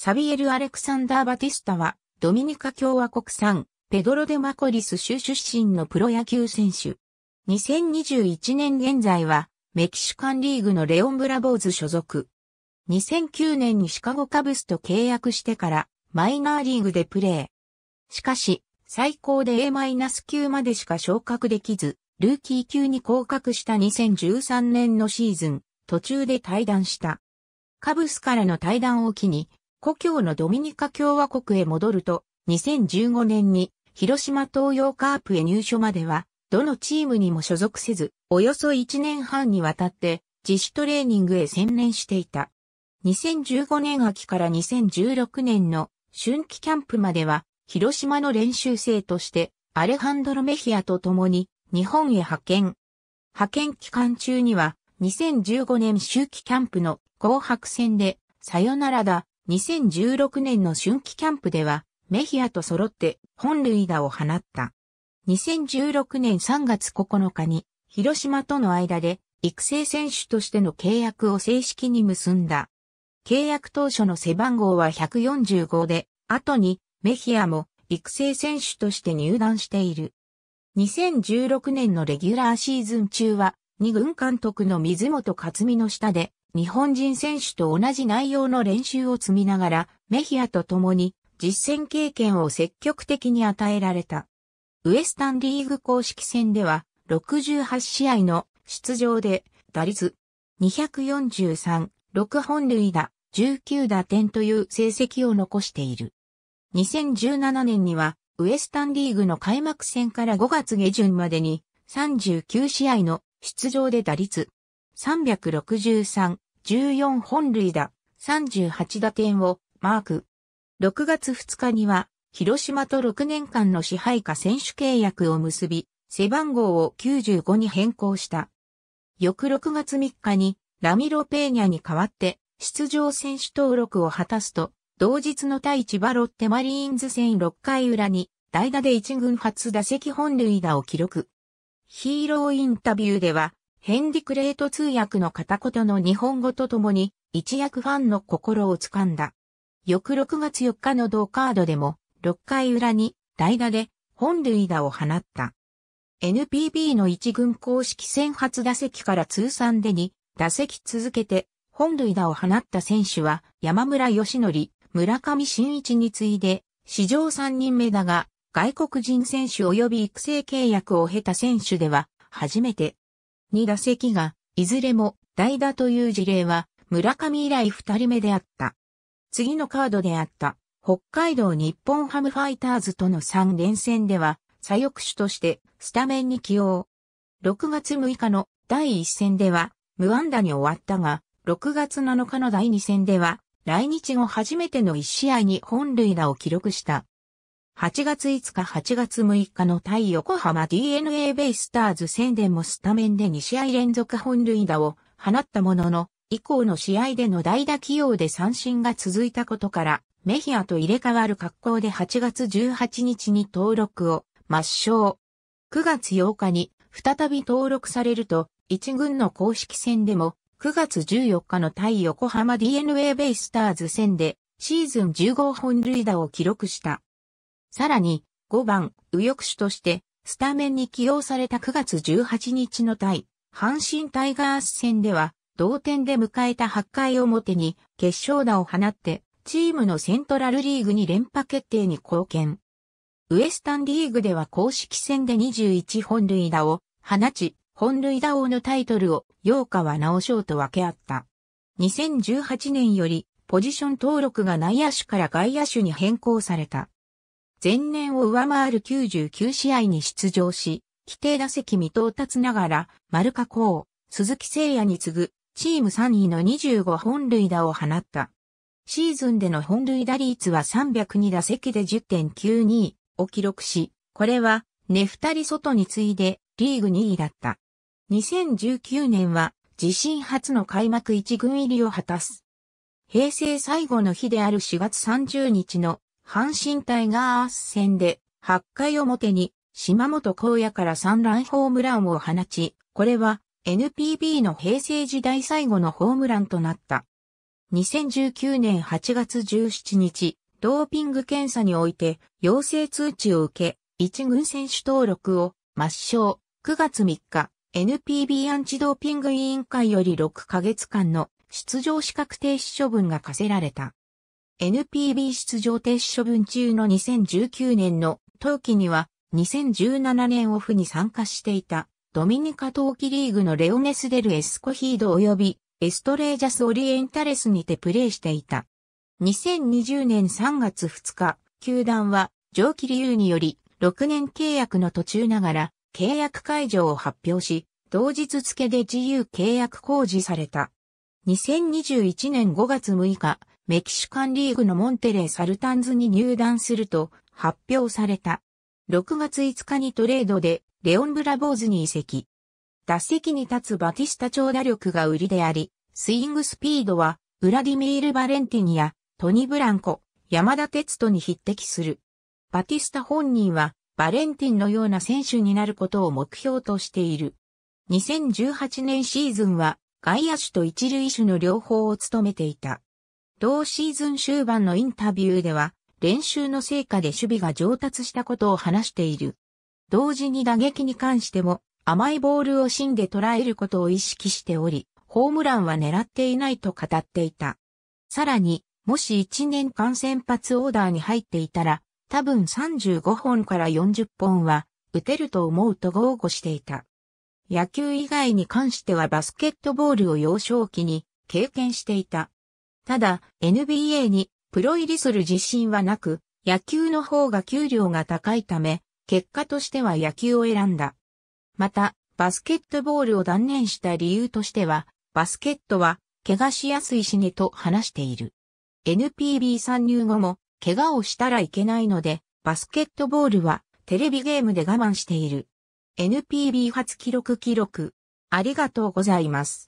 サビエル・アレクサンダー・バティスタは、ドミニカ共和国産、ペドロ・デ・マコリス州出身のプロ野球選手。2021年現在は、メキシカンリーグのレオン・ブラボーズ所属。2009年にシカゴカブスと契約してから、マイナーリーグでプレー。しかし、最高で A-9 までしか昇格できず、ルーキー級に降格した2013年のシーズン、途中で退団した。カブスからの退団を機に、故郷のドミニカ共和国へ戻ると、2015年に広島東洋カープへ入所までは、どのチームにも所属せず、およそ1年半にわたって自主トレーニングへ専念していた。2015年秋から2016年の春季キャンプまでは、広島の練習生として、アレハンドロ・メヒアと共に日本へ派遣。派遣期間中には、2015年秋季キャンプの紅白戦で、さよならだ、2016年の春季キャンプでは、メヒアと揃って本塁打を放った。2016年3月9日に、広島との間で育成選手としての契約を正式に結んだ。契約当初の背番号は145で、後にメヒアも育成選手として入団している。2016年のレギュラーシーズン中は、二軍監督の水本克美の下で日本人選手と同じ内容の練習を積みながら、メヒアと共に実戦経験を積極的に与えられた。ウエスタンリーグ公式戦では、68試合の出場で、打率243、6本塁打、19打点という成績を残している。2017年には、ウエスタンリーグの開幕戦から5月下旬までに39試合の出場で打率363、14本塁打、38打点をマーク。6月2日には、広島と6年間の支配下選手契約を結び、背番号を95に変更した。翌6月3日に、ラミロ・ペーニャに代わって、出場選手登録を果たすと、同日の対千葉ロッテマリーンズ戦6回裏に、代打で1軍初打席本塁打を記録。ヒーローインタビューでは、ヘンリクレート通訳の片言の日本語とともに、一躍ファンの心をつかんだ。翌6月4日の同カードでも、6回裏に代打で本塁打を放った。NPB の一軍公式戦初打席から通算でに、打席続けて本塁打を放った選手は山村義則、村上真一に次いで史上3人目だが外国人選手及び育成契約を経た選手では初めて2打席が、いずれも代打という事例は、村上以来2人目であった。次のカードであった、北海道日本ハムファイターズとの3連戦では、左翼手としてスタメンに起用。6月6日の第1戦では、無安打に終わったが、6月7日の第2戦では、来日後初めての1試合に本塁打を記録した。8月5日8月6日の対横浜 DNA ベイスターズ戦でもスタメンで2試合連続本塁打を放ったものの、以降の試合での代打起用で三振が続いたことから、メヒアと入れ替わる格好で8月18日に登録を抹消。9月8日に再び登録されると、1軍の公式戦でも9月14日の対横浜 DNA ベイスターズ戦でシーズン15本塁打を記録した。さらに、5番、右翼手として、スタメンに起用された9月18日の対、阪神タイガース戦では、同点で迎えた8回表に決勝打を放って、チームのセントラルリーグに連覇決定に貢献。ウエスタンリーグでは公式戦で21本塁打を放ち、本塁打王のタイトルを陽花は直しうと分け合った。2018年よりポジション登録が内野手から外野手に変更された。前年を上回る99試合に出場し、規定打席未到達ながら、丸加工、鈴木誠也に次ぐ、チーム3位の25本塁打を放った。シーズンでの本塁打率は302打席で10.92を記録し、これは、ネフタリ外に次いで、リーグ2位だった。2019年は、自身初の開幕一軍入りを果たす。平成最後の日である4月30日の阪神タイガース戦で8回表に島本光也から3ランホームランを放ち、これは NPB の平成時代最後のホームランとなった。2019年8月17日、ドーピング検査において陽性通知を受け、一軍選手登録を抹消。9月3日、NPB アンチドーピング委員会より6ヶ月間の出場資格停止処分が課せられた。NPB 出場停止処分中の2019年の冬季には2017年オフに参加していたドミニカ冬季リーグのレオネスデルエスコヒード及びエストレージャスオリエンタレスにてプレーしていた。2020年3月2日、球団は上記理由により6年契約の途中ながら契約解除を発表し、同日付で自由契約公示された。2021年5月6日、メキシカンリーグのモンテレー・サルタンズに入団すると発表された。6月5日にトレードでレオン・ブラボーズに移籍。打席に立つバティスタ長打力が売りであり、スイングスピードはウラディミール・バレンティニやトニ・ブランコ、山田哲人に匹敵する。バティスタ本人はバレンティンのような選手になることを目標としている。2018年シーズンは外野手と一塁手の両方を務めていた。同シーズン終盤のインタビューでは、練習の成果で守備が上達したことを話している。同時に打撃に関しても、甘いボールを芯で捉えることを意識しており、ホームランは狙っていないと語っていた。さらに、もし1年間先発オーダーに入っていたら、多分35本から40本は打てると思うと豪語していた。野球以外に関してはバスケットボールを幼少期に経験していた。ただ、NBA にプロ入りする自信はなく、野球の方が給料が高いため、結果としては野球を選んだ。また、バスケットボールを断念した理由としては、バスケットは怪我しやすいしねと話している。NPB 参入後も怪我をしたらいけないので、バスケットボールはテレビゲームで我慢している。NPB 初記録記録。ありがとうございます。